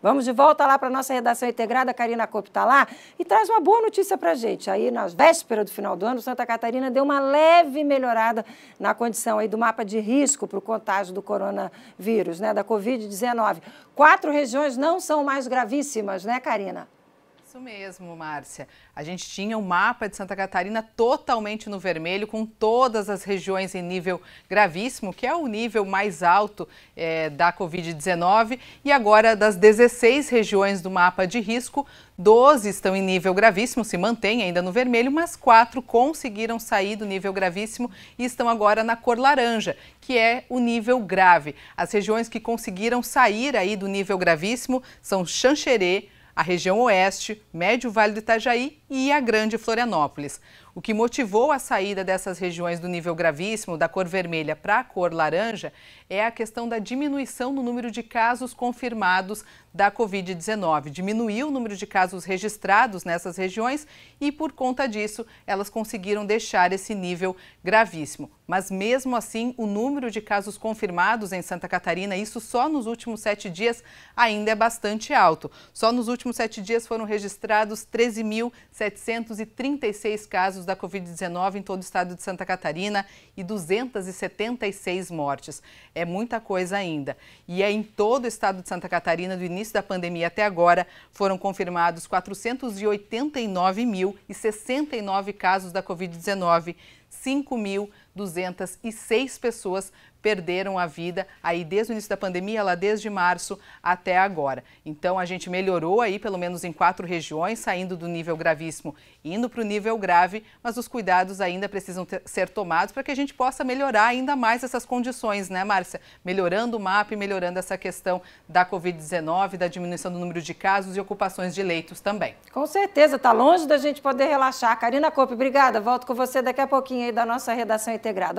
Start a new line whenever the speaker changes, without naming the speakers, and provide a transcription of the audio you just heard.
Vamos de volta lá para a nossa redação integrada, Karina Cope está lá, e traz uma boa notícia para a gente. Aí, na véspera do final do ano, Santa Catarina deu uma leve melhorada na condição aí do mapa de risco para o contágio do coronavírus, né, da Covid-19. Quatro regiões não são mais gravíssimas, né, Karina?
Isso mesmo, Márcia. A gente tinha o um mapa de Santa Catarina totalmente no vermelho, com todas as regiões em nível gravíssimo, que é o nível mais alto é, da Covid-19. E agora, das 16 regiões do mapa de risco, 12 estão em nível gravíssimo, se mantém ainda no vermelho, mas quatro conseguiram sair do nível gravíssimo e estão agora na cor laranja, que é o nível grave. As regiões que conseguiram sair aí do nível gravíssimo são Xanxerê, a região oeste, médio Vale do Itajaí e a Grande Florianópolis. O que motivou a saída dessas regiões do nível gravíssimo, da cor vermelha para a cor laranja, é a questão da diminuição no número de casos confirmados da Covid-19. Diminuiu o número de casos registrados nessas regiões e, por conta disso, elas conseguiram deixar esse nível gravíssimo. Mas, mesmo assim, o número de casos confirmados em Santa Catarina, isso só nos últimos sete dias, ainda é bastante alto. Só nos últimos últimos sete dias foram registrados 13.736 casos da Covid-19 em todo o estado de Santa Catarina e 276 mortes. É muita coisa ainda. E é em todo o estado de Santa Catarina, do início da pandemia até agora, foram confirmados 489.069 casos da Covid-19, 5.000 206 pessoas perderam a vida aí desde o início da pandemia, lá desde março até agora. Então a gente melhorou aí pelo menos em quatro regiões, saindo do nível gravíssimo, indo para o nível grave, mas os cuidados ainda precisam ter, ser tomados para que a gente possa melhorar ainda mais essas condições, né, Márcia? Melhorando o mapa e melhorando essa questão da Covid-19, da diminuição do número de casos e ocupações de leitos também. Com certeza, está longe da gente poder relaxar.
Karina Coppe, obrigada. Volto com você daqui a pouquinho aí da nossa redação interna. grado.